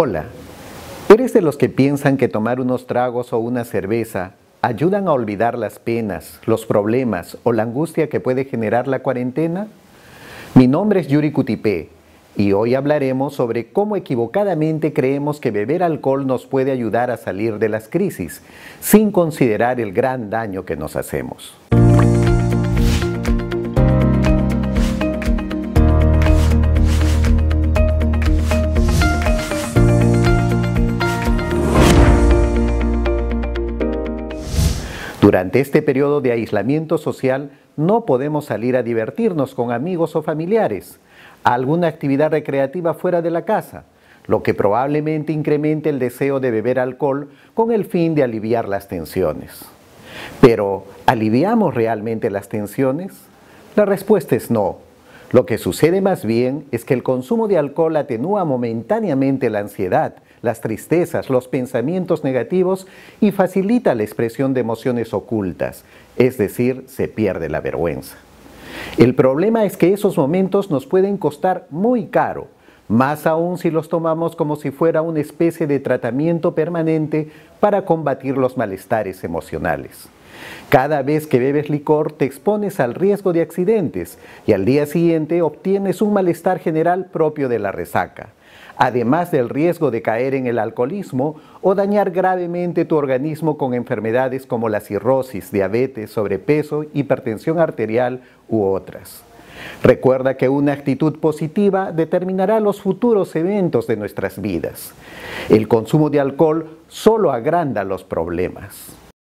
Hola, ¿eres de los que piensan que tomar unos tragos o una cerveza ayudan a olvidar las penas, los problemas o la angustia que puede generar la cuarentena? Mi nombre es Yuri Kutipé y hoy hablaremos sobre cómo equivocadamente creemos que beber alcohol nos puede ayudar a salir de las crisis, sin considerar el gran daño que nos hacemos. Durante este periodo de aislamiento social no podemos salir a divertirnos con amigos o familiares, a alguna actividad recreativa fuera de la casa, lo que probablemente incremente el deseo de beber alcohol con el fin de aliviar las tensiones. Pero, ¿aliviamos realmente las tensiones? La respuesta es no. Lo que sucede más bien es que el consumo de alcohol atenúa momentáneamente la ansiedad, las tristezas, los pensamientos negativos y facilita la expresión de emociones ocultas, es decir, se pierde la vergüenza. El problema es que esos momentos nos pueden costar muy caro, más aún si los tomamos como si fuera una especie de tratamiento permanente para combatir los malestares emocionales. Cada vez que bebes licor te expones al riesgo de accidentes y al día siguiente obtienes un malestar general propio de la resaca, además del riesgo de caer en el alcoholismo o dañar gravemente tu organismo con enfermedades como la cirrosis, diabetes, sobrepeso, hipertensión arterial u otras. Recuerda que una actitud positiva determinará los futuros eventos de nuestras vidas. El consumo de alcohol solo agranda los problemas.